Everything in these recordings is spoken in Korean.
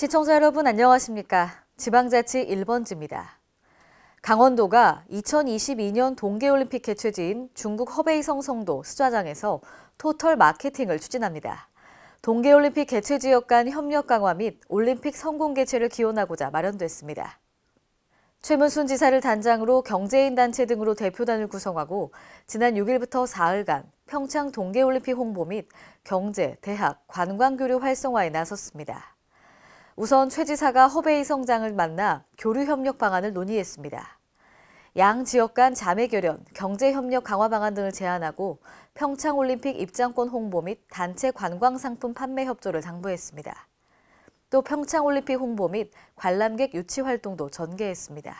시청자 여러분 안녕하십니까. 지방자치 1번지입니다. 강원도가 2022년 동계올림픽 개최지인 중국 허베이성 성도 수자장에서 토털 마케팅을 추진합니다. 동계올림픽 개최 지역 간 협력 강화 및 올림픽 성공 개최를 기원하고자 마련됐습니다. 최문순 지사를 단장으로 경제인 단체 등으로 대표단을 구성하고 지난 6일부터 4일간 평창 동계올림픽 홍보 및 경제, 대학, 관광 교류 활성화에 나섰습니다. 우선 최 지사가 허베이 성장을 만나 교류 협력 방안을 논의했습니다. 양 지역 간 자매 결연, 경제 협력 강화 방안 등을 제안하고 평창 올림픽 입장권 홍보 및 단체 관광 상품 판매 협조를 당부했습니다. 또 평창 올림픽 홍보 및 관람객 유치 활동도 전개했습니다.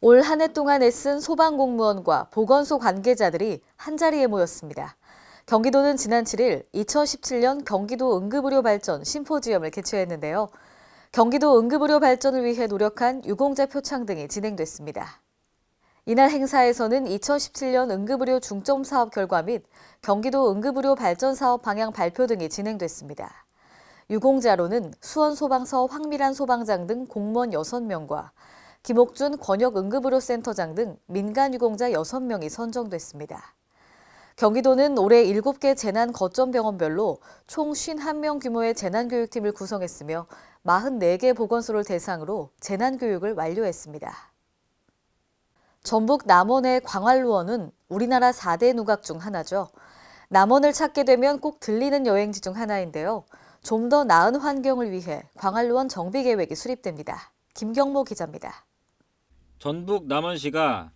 올 한 해 동안 애쓴 소방공무원과 보건소 관계자들이 한자리에 모였습니다. 경기도는 지난 7일 2017년 경기도 응급의료 발전 심포지엄을 개최했는데요. 경기도 응급의료 발전을 위해 노력한 유공자 표창 등이 진행됐습니다. 이날 행사에서는 2017년 응급의료 중점 사업 결과 및 경기도 응급의료 발전 사업 방향 발표 등이 진행됐습니다. 유공자로는 수원소방서 황미란 소방장 등 공무원 6명과 김옥준 권역응급의료센터장 등 민간 유공자 6명이 선정됐습니다. 경기도는 올해 7개 재난 거점 병원별로 총 51명 규모의 재난교육팀을 구성했으며 44개 보건소를 대상으로 재난교육을 완료했습니다. 전북 남원의 광활루원은 우리나라 4대 누각 중 하나죠. 남원을 찾게 되면 꼭 들리는 여행지 중 하나인데요. 좀 더 나은 환경을 위해 광활루원 정비 계획이 수립됩니다. 김경모 기자입니다. 전북 남원시가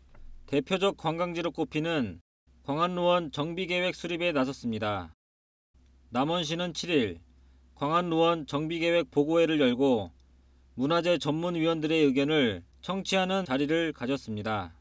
대표적 관광지로 꼽히는 광안루원 정비계획 수립에 나섰습니다. 남원시는 7일 광안루원 정비계획 보고회를 열고 문화재 전문위원들의 의견을 청취하는 자리를 가졌습니다.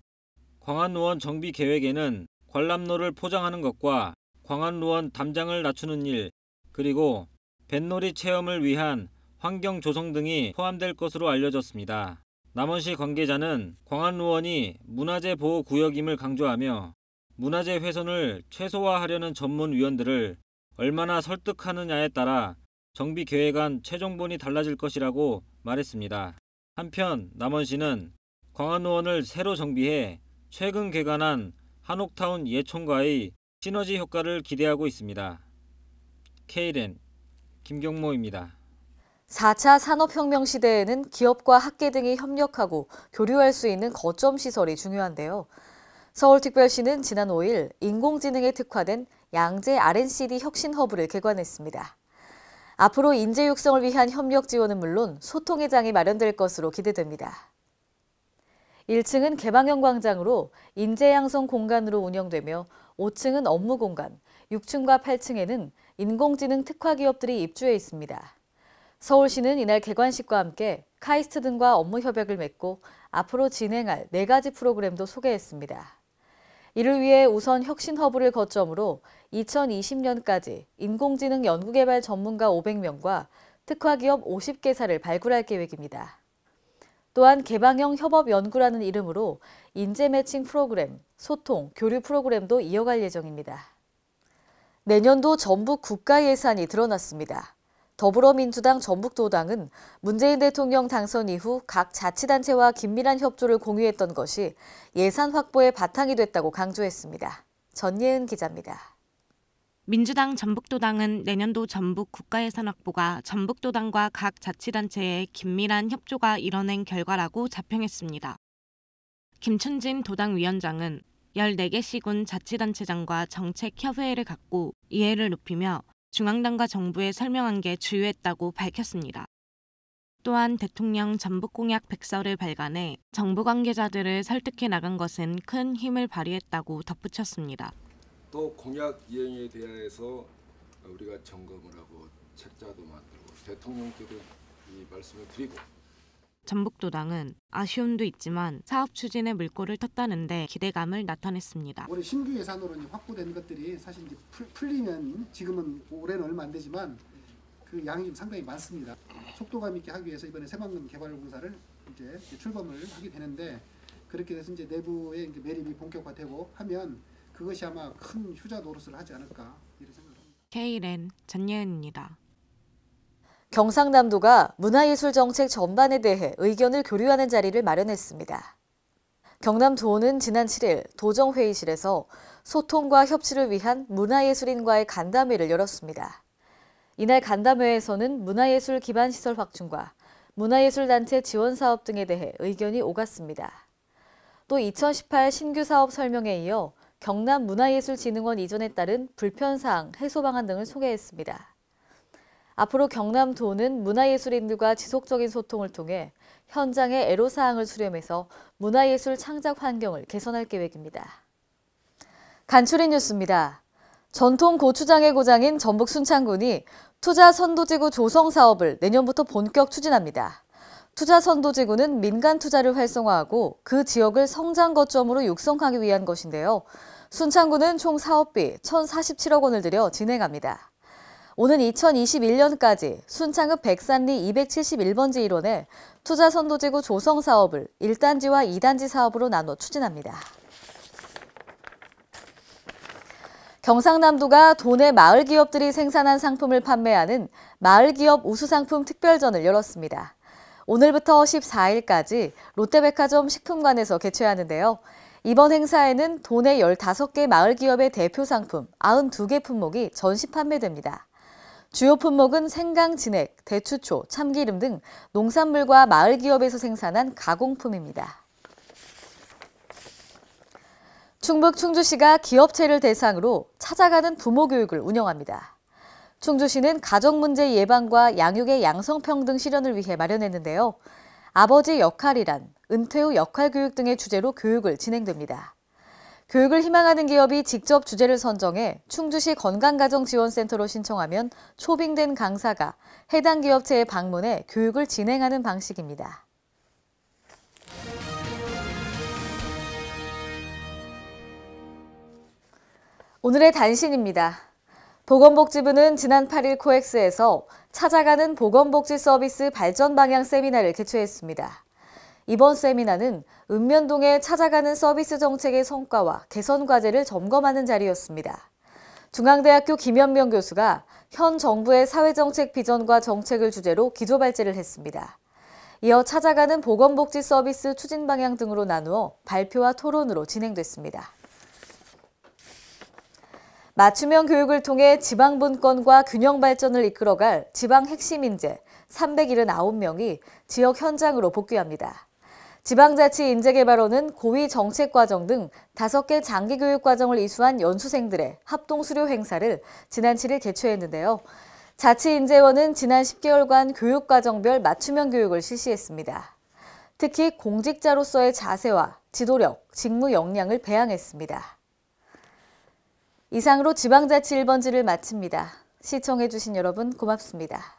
광안루원 정비계획에는 관람로를 포장하는 것과 광안루원 담장을 낮추는 일, 그리고 뱃놀이 체험을 위한 환경 조성 등이 포함될 것으로 알려졌습니다. 남원시 관계자는 광안루원이 문화재 보호 구역임을 강조하며 문화재 훼손을 최소화하려는 전문위원들을 얼마나 설득하느냐에 따라 정비 계획안 최종본이 달라질 것이라고 말했습니다. 한편 남원 시는 광안호원을 새로 정비해 최근 개관한 한옥타운 예총과의 시너지 효과를 기대하고 있습니다. KLN 김경모입니다. 4차 산업혁명 시대에는 기업과 학계 등이 협력하고 교류할 수 있는 거점 시설이 중요한데요. 서울특별시는 지난 5일 인공지능에 특화된 양재 R&CD n 혁신 허브를 개관했습니다. 앞으로 인재 육성을 위한 협력 지원은 물론 소통의 장이 마련될 것으로 기대됩니다. 1층은 개방형 광장으로 인재 양성 공간으로 운영되며 5층은 업무 공간, 6층과 8층에는 인공지능 특화 기업들이 입주해 있습니다. 서울시는 이날 개관식과 함께 카이스트 등과 업무 협약을 맺고 앞으로 진행할 4가지 프로그램도 소개했습니다. 이를 위해 우선 혁신 허브를 거점으로 2020년까지 인공지능 연구개발 전문가 500명과 특화기업 50개사를 발굴할 계획입니다. 또한 개방형 협업 연구라는 이름으로 인재 매칭 프로그램, 소통, 교류 프로그램도 이어갈 예정입니다. 내년도 전부 국가 예산이 드러났습니다. 더불어민주당 전북도당은 문재인 대통령 당선 이후 각 자치단체와 긴밀한 협조를 공유했던 것이 예산 확보의 바탕이 됐다고 강조했습니다. 전예은 기자입니다. 민주당 전북도당은 내년도 전북 국가예산 확보가 전북도당과 각 자치단체의 긴밀한 협조가 이뤄낸 결과라고 자평했습니다. 김춘진 도당 위원장은 14개 시군 자치단체장과 정책협회를 갖고 이해를 높이며 중앙당과 정부에 설명한 게 주요했다고 밝혔습니다. 또한 대통령 전북공약 1서를 발간해 정부 관계자들을 설득해 나간 것은 큰 힘을 발휘했다고 덧붙였습니다. 또 공약 이행에 대해서 우리가 점검을 하고 책자도 만들고 대통령께도 이 말씀을 드리고 전북도당은 아쉬움도 있지만 사업 추진에 물꼬를 텄다는데 기대감을 나타냈습니다. 올해 신규 예산으로 확보된 것들이 사실 이제 풀리면 지금은 올해는 얼마 안 되지만 그 양이 좀 상당히 많습니다. 속도감 있게 하기 위해서 이번에 새만금 개발공사를 이제 출범을 하게 되는데 그렇게 돼서 이제 내부의 이제 매립이 본격화되고 하면 그것이 아마 큰 휴자 노릇을 하지 않을까 이런 생각을 합니다. KLN 전예은입니다. 경상남도가 문화예술 정책 전반에 대해 의견을 교류하는 자리를 마련했습니다. 경남도는 지난 7일 도정회의실에서 소통과 협치를 위한 문화예술인과의 간담회를 열었습니다. 이날 간담회에서는 문화예술 기반 시설 확충과 문화예술단체 지원 사업 등에 대해 의견이 오갔습니다. 또 2018 신규 사업 설명에 이어 경남 문화예술진흥원 이전에 따른 불편사항 해소 방안 등을 소개했습니다. 앞으로 경남도는 문화예술인들과 지속적인 소통을 통해 현장의 애로사항을 수렴해서 문화예술 창작 환경을 개선할 계획입니다. 간추린 뉴스입니다. 전통 고추장의 고장인 전북 순창군이 투자 선도지구 조성 사업을 내년부터 본격 추진합니다. 투자 선도지구는 민간 투자를 활성화하고 그 지역을 성장 거점으로 육성하기 위한 것인데요. 순창군은 총 사업비 1,047억 원을 들여 진행합니다. 오는 2021년까지 순창읍 백산리 271번지 1원에 투자 선도지구 조성 사업을 1단지와 2단지 사업으로 나눠 추진합니다. 경상남도가 도내 마을 기업들이 생산한 상품을 판매하는 마을 기업 우수상품 특별전을 열었습니다. 오늘부터 14일까지 롯데백화점 식품관에서 개최하는데요. 이번 행사에는 도내 15개 마을 기업의 대표 상품 92개 품목이 전시 판매됩니다. 주요 품목은 생강, 진액, 대추초, 참기름 등 농산물과 마을 기업에서 생산한 가공품입니다. 충북 충주시가 기업체를 대상으로 찾아가는 부모 교육을 운영합니다. 충주시는 가정 문제 예방과 양육의 양성평등 실현을 위해 마련했는데요. 아버지 역할이란, 은퇴 후 역할 교육 등의 주제로 교육을 진행됩니다. 교육을 희망하는 기업이 직접 주제를 선정해 충주시 건강가정지원센터로 신청하면 초빙된 강사가 해당 기업체에 방문해 교육을 진행하는 방식입니다. 오늘의 단신입니다. 보건복지부는 지난 8일 코엑스에서 찾아가는 보건복지 서비스 발전 방향 세미나를 개최했습니다. 이번 세미나는 읍면동에 찾아가는 서비스 정책의 성과와 개선 과제를 점검하는 자리였습니다. 중앙대학교 김현명 교수가 현 정부의 사회정책 비전과 정책을 주제로 기조 발제를 했습니다. 이어 찾아가는 보건복지 서비스 추진 방향 등으로 나누어 발표와 토론으로 진행됐습니다. 맞춤형 교육을 통해 지방분권과 균형 발전을 이끌어갈 지방 핵심 인재 379명이 지역 현장으로 복귀합니다. 지방자치 인재개발원은 고위 정책과정 등 다섯 개 장기교육과정을 이수한 연수생들의 합동수료 행사를 지난 7일 개최했는데요. 자치인재원은 지난 10개월간 교육과정별 맞춤형 교육을 실시했습니다. 특히 공직자로서의 자세와 지도력, 직무 역량을 배양했습니다. 이상으로 지방자치 1번지를 마칩니다. 시청해주신 여러분 고맙습니다.